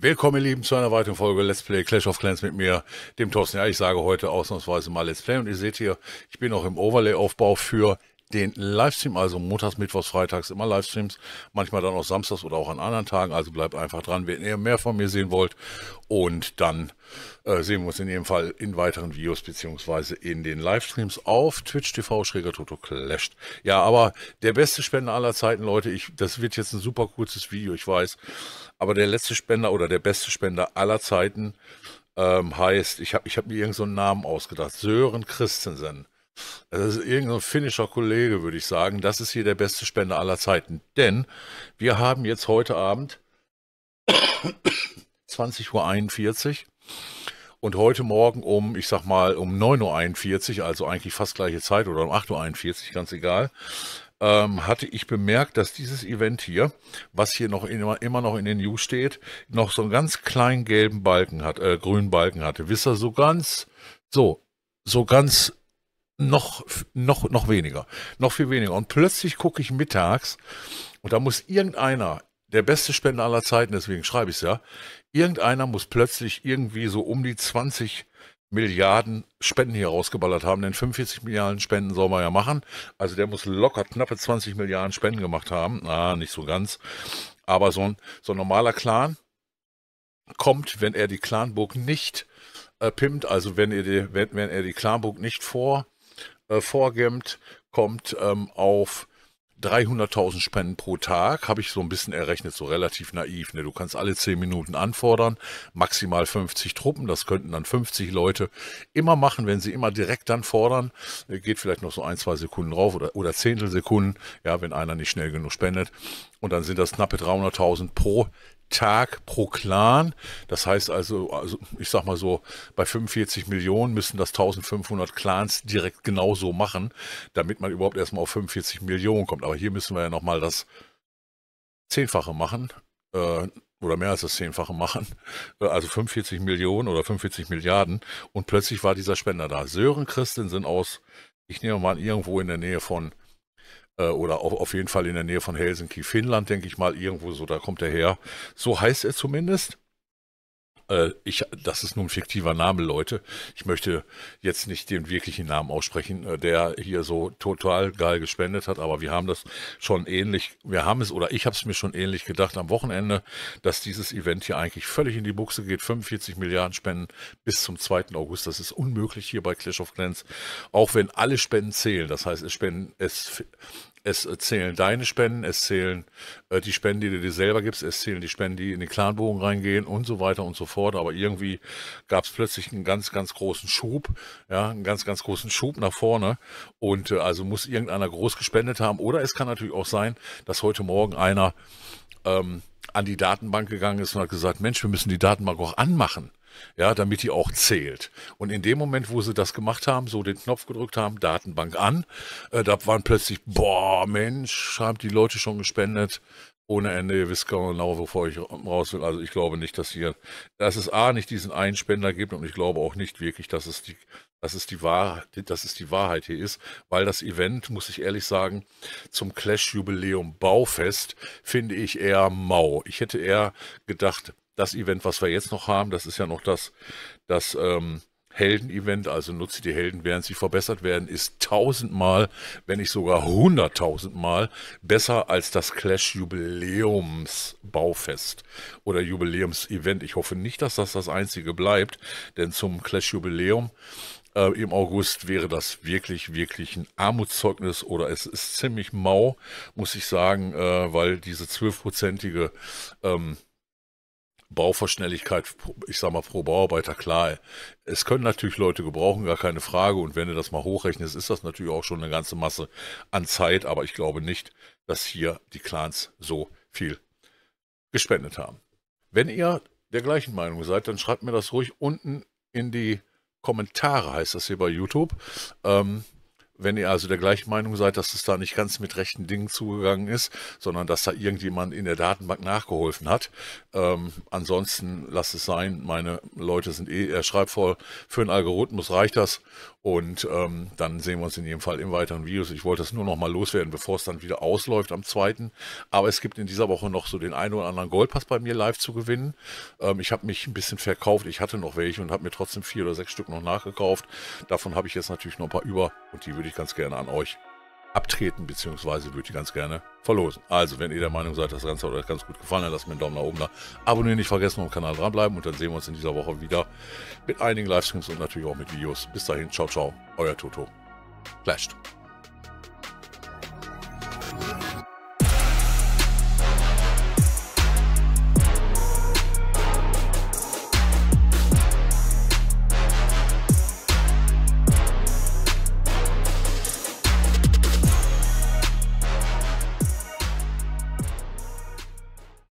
Willkommen, ihr Lieben, zu einer weiteren Folge Let's Play Clash of Clans mit mir, dem Thorsten. Ja, ich sage heute ausnahmsweise mal Let's Play und ihr seht hier, ich bin noch im Overlay-Aufbau für den Livestream, also montags, mittwochs, freitags immer Livestreams, manchmal dann auch samstags oder auch an anderen Tagen. Also bleibt einfach dran, wenn ihr mehr von mir sehen wollt. Und dann äh, sehen wir uns in jedem Fall in weiteren Videos beziehungsweise in den Livestreams auf Twitch TV Schräger Toto Clashed. Ja, aber der beste Spender aller Zeiten, Leute, ich, das wird jetzt ein super kurzes Video, ich weiß. Aber der letzte Spender oder der beste Spender aller Zeiten ähm, heißt, ich habe ich hab mir irgendeinen so Namen ausgedacht, Sören Christensen. Also, das ist irgendein finnischer Kollege, würde ich sagen. Das ist hier der beste Spender aller Zeiten. Denn wir haben jetzt heute Abend 20.41 Uhr und heute Morgen um, ich sag mal, um 9.41 Uhr, also eigentlich fast gleiche Zeit oder um 8.41 Uhr, ganz egal, ähm, hatte ich bemerkt, dass dieses Event hier, was hier noch immer, immer noch in den News steht, noch so einen ganz kleinen gelben Balken hat, äh, grünen Balken hatte. Wisst ihr, so ganz, so, so ganz noch, noch, noch weniger, noch viel weniger. Und plötzlich gucke ich mittags und da muss irgendeiner, der beste Spender aller Zeiten, deswegen schreibe ich es ja, irgendeiner muss plötzlich irgendwie so um die 20 Milliarden Spenden hier rausgeballert haben, denn 45 Milliarden Spenden soll man ja machen. Also der muss locker knappe 20 Milliarden Spenden gemacht haben. Na, nicht so ganz. Aber so ein, so ein normaler Clan kommt, wenn er die Clanburg nicht äh, pimmt, also wenn, ihr die, wenn, wenn er die Clanburg nicht vor äh, vorgibt, kommt ähm, auf 300.000 Spenden pro Tag, habe ich so ein bisschen errechnet, so relativ naiv. Ne? Du kannst alle 10 Minuten anfordern, maximal 50 Truppen, das könnten dann 50 Leute immer machen, wenn sie immer direkt dann fordern. Äh, geht vielleicht noch so ein, zwei Sekunden drauf oder, oder Zehntelsekunden, ja, wenn einer nicht schnell genug spendet. Und dann sind das knappe 300.000 pro Tag pro Clan. Das heißt also, also, ich sag mal so, bei 45 Millionen müssen das 1500 Clans direkt genauso machen, damit man überhaupt erstmal auf 45 Millionen kommt. Aber hier müssen wir ja nochmal das Zehnfache machen. Äh, oder mehr als das Zehnfache machen, äh, also 45 Millionen oder 45 Milliarden und plötzlich war dieser Spender da. Sören Christen sind aus, ich nehme mal an, irgendwo in der Nähe von äh, oder auf, jeden Fall in der Nähe von Helsinki, Finnland, denke ich mal, irgendwo so, da kommt er her. So heißt er zumindest. Äh, ich, das ist nur ein fiktiver Name, Leute. Ich möchte jetzt nicht den wirklichen Namen aussprechen, äh, der hier so total geil gespendet hat, aber wir haben das schon ähnlich, wir haben es oder ich habe es mir schon ähnlich gedacht am Wochenende, dass dieses Event hier eigentlich völlig in die Buchse geht. 45 Milliarden Spenden bis zum 2. August, das ist unmöglich hier bei Clash of Clans, auch wenn alle Spenden zählen. Das heißt, es spenden es es zählen deine Spenden, es zählen äh, die Spenden, die du dir selber gibst, es zählen die Spenden, die in den Clanbogen reingehen und so weiter und so fort. Aber irgendwie gab es plötzlich einen ganz, ganz großen Schub, ja, einen ganz, ganz großen Schub nach vorne. Und äh, also muss irgendeiner groß gespendet haben. Oder es kann natürlich auch sein, dass heute Morgen einer ähm, an die Datenbank gegangen ist und hat gesagt, Mensch, wir müssen die Datenbank auch anmachen ja, damit die auch zählt. Und in dem Moment, wo sie das gemacht haben, so den Knopf gedrückt haben, Datenbank an, äh, da waren plötzlich, boah, Mensch, haben die Leute schon gespendet. Ohne Ende, ihr wisst genau, wovor genau, ich raus will. Also ich glaube nicht, dass hier, dass es A nicht diesen einen Spender gibt und ich glaube auch nicht wirklich, dass es die, dass es die Wahrheit, dass es die Wahrheit hier ist, weil das Event, muss ich ehrlich sagen, zum Clash-Jubiläum Baufest finde ich eher mau. Ich hätte eher gedacht, das Event, was wir jetzt noch haben, das ist ja noch das, das ähm, Helden-Event, also nutze die Helden, während sie verbessert werden, ist tausendmal, wenn nicht sogar hunderttausendmal besser als das Clash-Jubiläums-Baufest oder Jubiläums-Event. Ich hoffe nicht, dass das das einzige bleibt, denn zum Clash-Jubiläum äh, im August wäre das wirklich, wirklich ein Armutszeugnis oder es ist ziemlich mau, muss ich sagen, äh, weil diese zwölfprozentige ähm, Bauverschnelligkeit, ich sag mal, pro Bauarbeiter, klar. Es können natürlich Leute gebrauchen, gar keine Frage. Und wenn du das mal hochrechnest, ist das natürlich auch schon eine ganze Masse an Zeit. Aber ich glaube nicht, dass hier die Clans so viel gespendet haben. Wenn ihr der gleichen Meinung seid, dann schreibt mir das ruhig unten in die Kommentare, heißt das hier bei YouTube. Ähm, wenn ihr also der gleichen Meinung seid, dass es da nicht ganz mit rechten Dingen zugegangen ist, sondern dass da irgendjemand in der Datenbank nachgeholfen hat, ähm, ansonsten lasst es sein. Meine Leute sind eh er schreibt schreibvoll. Für einen Algorithmus reicht das. Und ähm, dann sehen wir uns in jedem Fall im weiteren Videos. Ich wollte das nur noch mal loswerden, bevor es dann wieder ausläuft am zweiten. Aber es gibt in dieser Woche noch so den einen oder anderen Goldpass bei mir live zu gewinnen. Ähm, ich habe mich ein bisschen verkauft. Ich hatte noch welche und habe mir trotzdem vier oder sechs Stück noch nachgekauft. Davon habe ich jetzt natürlich noch ein paar über. Und die würde ich ganz gerne an euch abtreten, beziehungsweise würde ich ganz gerne verlosen. Also, wenn ihr der Meinung seid, das Ganze hat euch ganz gut gefallen, dann lasst mir einen Daumen nach oben da. Abonnieren nicht vergessen, am Kanal dranbleiben und dann sehen wir uns in dieser Woche wieder mit einigen Livestreams und natürlich auch mit Videos. Bis dahin, ciao, ciao, euer Toto. Clashed.